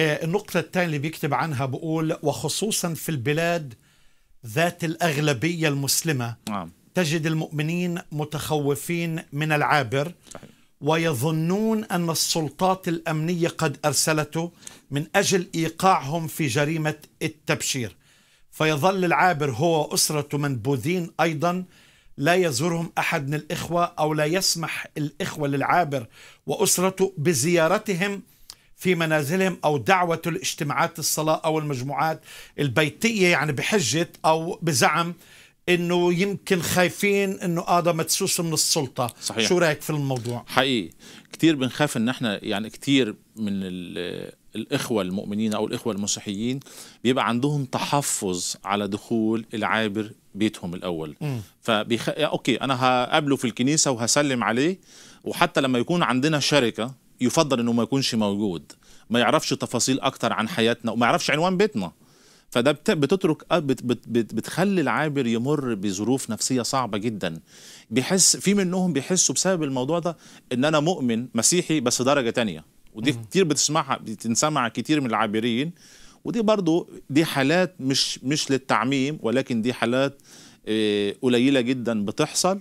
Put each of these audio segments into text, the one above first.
آه، النقطة الثانية اللي بيكتب عنها بقول وخصوصا في البلاد ذات الأغلبية المسلمة نعم. تجد المؤمنين متخوفين من العابر ويظنون أن السلطات الأمنية قد أرسلته من أجل إيقاعهم في جريمة التبشير فيظل العابر هو أسرته منبوذين أيضا لا يزورهم أحد من الإخوة أو لا يسمح الإخوة للعابر وأسرته بزيارتهم في منازلهم أو دعوة الاجتماعات الصلاة أو المجموعات البيتية يعني بحجة أو بزعم انه يمكن خايفين انه هذا مدسوس من السلطه صحيح. شو رايك في الموضوع حقيقي كثير بنخاف ان احنا يعني كثير من الاخوه المؤمنين او الاخوه المسيحيين بيبقى عندهم تحفظ على دخول العابر بيتهم الاول م. فبيخ... اوكي انا هقابله في الكنيسه وهسلم عليه وحتى لما يكون عندنا شركه يفضل انه ما يكونش موجود ما يعرفش تفاصيل اكتر عن حياتنا وما يعرفش عنوان بيتنا فده بتترك آه، بت بت بت بتخلي العابر يمر بظروف نفسيه صعبه جدا بيحس في منهم بيحسوا بسبب الموضوع ده ان انا مؤمن مسيحي بس درجه تانية ودي كتير بتسمعها بتنسمع كتير من العابرين ودي برضو دي حالات مش مش للتعميم ولكن دي حالات آه، قليله جدا بتحصل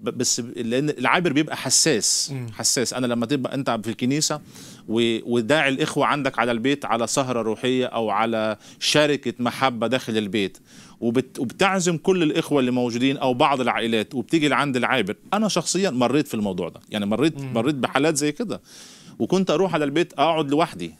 بس لان العابر بيبقى حساس حساس انا لما تبقى انت في الكنيسه وداعي الاخوه عندك على البيت على سهره روحيه او على شركه محبه داخل البيت وبتعزم كل الاخوه اللي موجودين او بعض العائلات وبتيجي لعند العابر انا شخصيا مريت في الموضوع ده يعني مريت مريت بحالات زي كده وكنت اروح على البيت اقعد لوحدي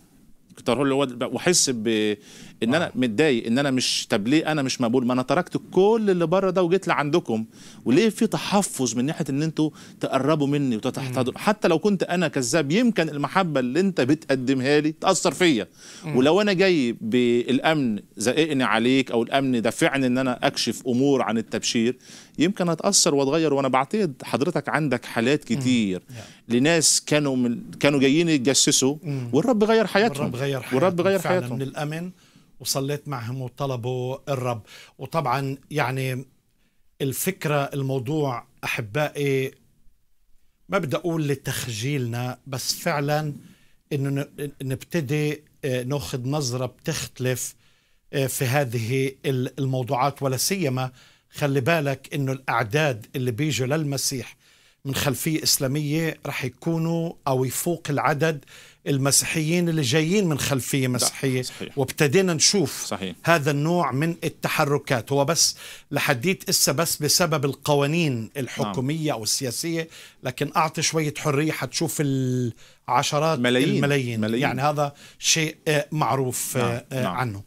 اختاره اللي هو واحس بان انا آه. متضايق ان انا مش طب ليه انا مش مقبول ما انا تركت كل اللي بره ده وجيت لعندكم وليه في تحفظ من ناحيه ان انتوا تقربوا مني وتتحضروا حتى لو كنت انا كذاب يمكن المحبه اللي انت بتقدمها لي تاثر فيا ولو انا جاي بالامن زققني عليك او الامن دفعني ان انا اكشف امور عن التبشير يمكن اتاثر واتغير وانا بعتقد حضرتك عندك حالات كتير لناس كانوا من كانوا جايين يتجسسوا والرب غير حياتهم بغير حياتهم والرب بغير حياتهم. من الامن وصليت معهم وطلبوا الرب وطبعا يعني الفكره الموضوع احبائي ما بدي اقول لتخجيلنا بس فعلا انه نبتدي آه، ناخذ نظره بتختلف آه، في هذه الموضوعات ولا سيما خلي بالك انه الاعداد اللي بيجوا للمسيح من خلفية إسلامية رح يكونوا أو يفوق العدد المسيحيين اللي جايين من خلفية مسيحية صحيح. وابتدينا نشوف صحيح. هذا النوع من التحركات هو بس لحديت إسا بس بسبب القوانين الحكومية نعم. أو السياسية لكن أعطي شوية حرية حتشوف العشرات ملايين. الملايين ملايين. يعني هذا شيء آه، معروف آه، نعم. آه، نعم. عنه نعم.